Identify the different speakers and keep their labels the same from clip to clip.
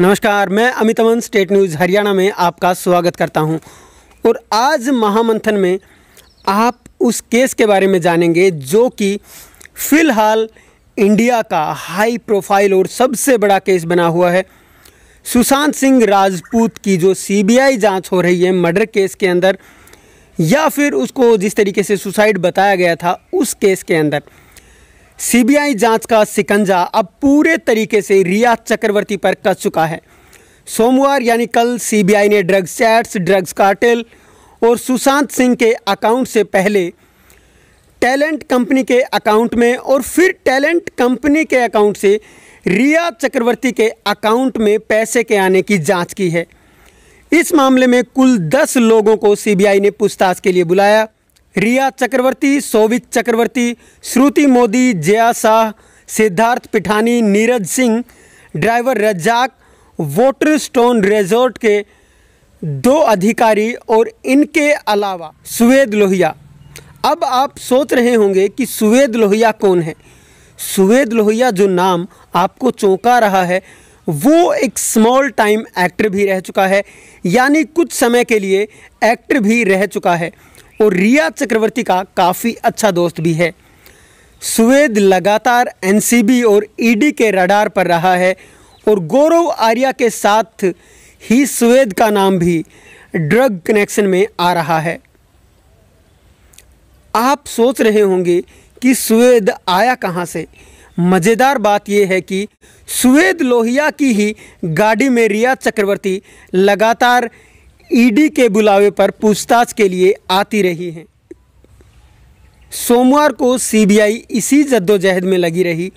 Speaker 1: नमस्कार मैं Amit Aman state news Haryana में आपका स्वागत करता हूं और आज महामंथन में आप उस केस के बारे में जानेंगे जो कि फ़िलहाल इंडिया का हाई प्रोफाइल और सबसे बड़ा केस बना हुआ है सुशांत सिंह राजपूत की जो सीबीआई जांच हो रही है मर्डर केस के अंदर या फिर उसको जिस तरीके से सुसाइड बताया गया था उस केस के अंदर सीबीआई जांच का सिकंजा अब पूरे तरीके से रिया चक्रवर्ती पर कस चुका है सोमवार यानी कल सीबीआई ने ड्रग्स चैट्स ड्रग्स कार्टेल और सुशांत सिंह के अकाउंट से पहले टैलेंट कंपनी के अकाउंट में और फिर टैलेंट कंपनी के अकाउंट से रिया चक्रवर्ती के अकाउंट में पैसे के आने की जांच की है इस मामले में कुल दस लोगों को सीबीआई ने पूछताछ के लिए बुलाया Riya Chakraborty Showik Chakraborty Shruti Modi Jaya Shah Siddharth Pithani Neeraj Singh driver Razzaq Waterstone resort के दो अधिकारी और इनके अलावा सुवेद लोहिया अब आप सोच रहे होंगे कि सुवेद लोहिया कौन है सुवेद लोहिया जो नाम आपको चौंका रहा है वो एक स्मॉल टाइम एक्टर भी रह चुका है यानी कुछ समय के लिए एक्टर भी रह चुका है और रिया चक्रवर्ती का काफ़ी अच्छा दोस्त भी है सुवेद लगातार एनसीबी और ईडी के रडार पर रहा है और गौरव आर्या के साथ ही सुवेद का नाम भी ड्रग कनेक्शन में आ रहा है आप सोच रहे होंगे कि सुवेद आया कहाँ से मज़ेदार बात यह है कि सुवेद लोहिया की ही गाड़ी में रिया चक्रवर्ती लगातार ईडी के बुलावे पर पूछताछ के लिए आती रही हैं सोमवार को सीबीआई इसी जद्दोजहद में लगी रही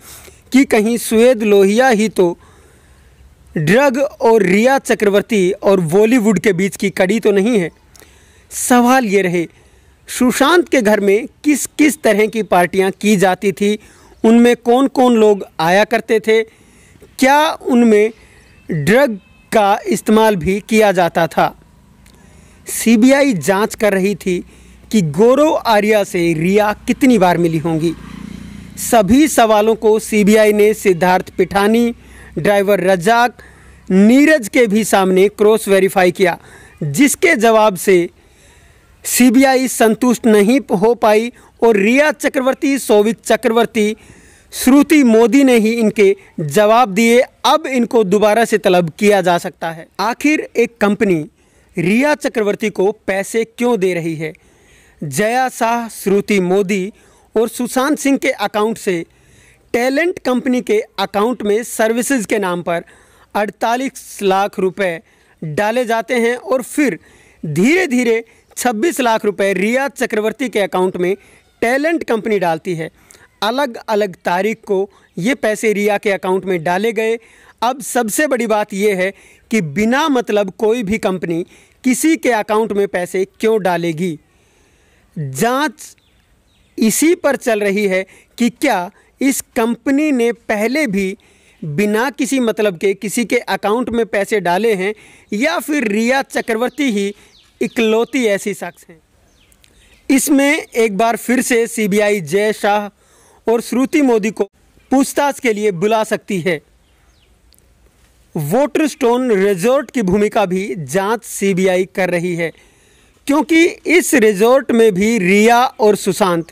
Speaker 1: कि कहीं सुवेद लोहिया ही तो ड्रग और रिया चक्रवर्ती और बॉलीवुड के बीच की कड़ी तो नहीं है सवाल ये रहे सुशांत के घर में किस किस तरह की पार्टियां की जाती थी उनमें कौन कौन लोग आया करते थे क्या उनमें ड्रग का इस्तेमाल भी किया जाता था सीबीआई जांच कर रही थी कि गोरो आर्या से रिया कितनी बार मिली होंगी सभी सवालों को सीबीआई ने सिद्धार्थ पिठानी ड्राइवर रजाक नीरज के भी सामने क्रॉस वेरीफाई किया जिसके जवाब से सीबीआई संतुष्ट नहीं हो पाई और रिया चक्रवर्ती सोवित चक्रवर्ती श्रुति मोदी ने ही इनके जवाब दिए अब इनको दोबारा से तलब किया जा सकता है आखिर एक कंपनी रिया चक्रवर्ती को पैसे क्यों दे रही है जया शाह श्रुति मोदी और सुशांत सिंह के अकाउंट से टैलेंट कंपनी के अकाउंट में सर्विसेज के नाम पर 48 लाख रुपए डाले जाते हैं और फिर धीरे धीरे 26 लाख रुपए रिया चक्रवर्ती के अकाउंट में टैलेंट कंपनी डालती है अलग अलग तारीख को ये पैसे रिया के अकाउंट में डाले गए अब सबसे बड़ी बात यह है कि बिना मतलब कोई भी कंपनी किसी के अकाउंट में पैसे क्यों डालेगी जांच इसी पर चल रही है कि क्या इस कंपनी ने पहले भी बिना किसी मतलब के किसी के अकाउंट में पैसे डाले हैं या फिर रिया चक्रवर्ती ही इकलौती ऐसी शख्स हैं इसमें एक बार फिर से सीबीआई जय शाह और श्रुति मोदी को पूछताछ के लिए बुला सकती है वोटर स्टोन रिजॉर्ट की भूमिका भी जांच सीबीआई कर रही है क्योंकि इस रिजोर्ट में भी रिया और सुशांत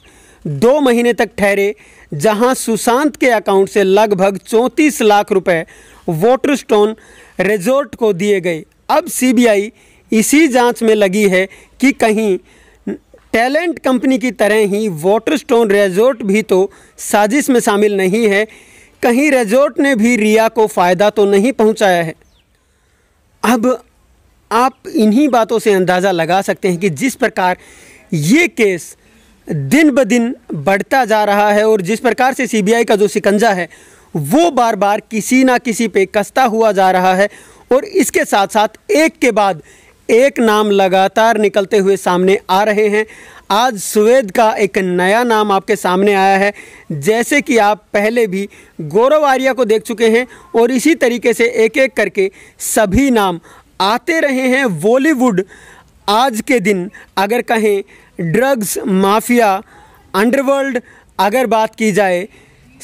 Speaker 1: दो महीने तक ठहरे जहां सुशांत के अकाउंट से लगभग चौंतीस लाख रुपए वोटर स्टोन रिजॉर्ट को दिए गए अब सीबीआई इसी जांच में लगी है कि कहीं टैलेंट कंपनी की तरह ही वोटर स्टोन रिजोर्ट भी तो साजिश में शामिल नहीं है कहीं रेजोर्ट ने भी रिया को फ़ायदा तो नहीं पहुंचाया है अब आप इन्हीं बातों से अंदाज़ा लगा सकते हैं कि जिस प्रकार ये केस दिन ब दिन बढ़ता जा रहा है और जिस प्रकार से सीबीआई का जो शिकंजा है वो बार बार किसी ना किसी पे कसता हुआ जा रहा है और इसके साथ साथ एक के बाद एक नाम लगातार निकलते हुए सामने आ रहे हैं आज सुवेद का एक नया नाम आपके सामने आया है जैसे कि आप पहले भी गौरव आर्या को देख चुके हैं और इसी तरीके से एक एक करके सभी नाम आते रहे हैं बॉलीवुड आज के दिन अगर कहें ड्रग्स माफिया अंडरवर्ल्ड अगर बात की जाए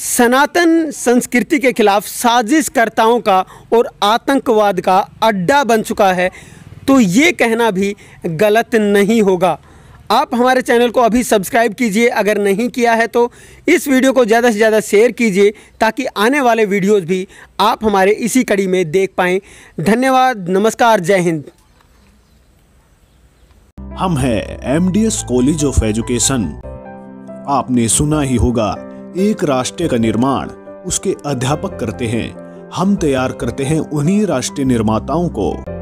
Speaker 1: सनातन संस्कृति के खिलाफ साजिशकर्ताओं का और आतंकवाद का अड्डा बन चुका है तो ये कहना भी गलत नहीं होगा आप हमारे चैनल को अभी सब्सक्राइब कीजिए अगर नहीं किया है तो इस वीडियो को ज़्यादा से ज़्यादा शेयर कीजिए ताकि आने वाले वीडियोज़ भी आप हमारे इसी कड़ी में देख पाएँ धन्यवाद नमस्कार जय हिंद हम हैं एम कॉलेज ऑफ एजुकेशन आपने सुना ही होगा एक राष्ट्र का निर्माण उसके अध्यापक करते हैं हम तैयार करते हैं उन्हीं राष्ट्रीय निर्माताओं को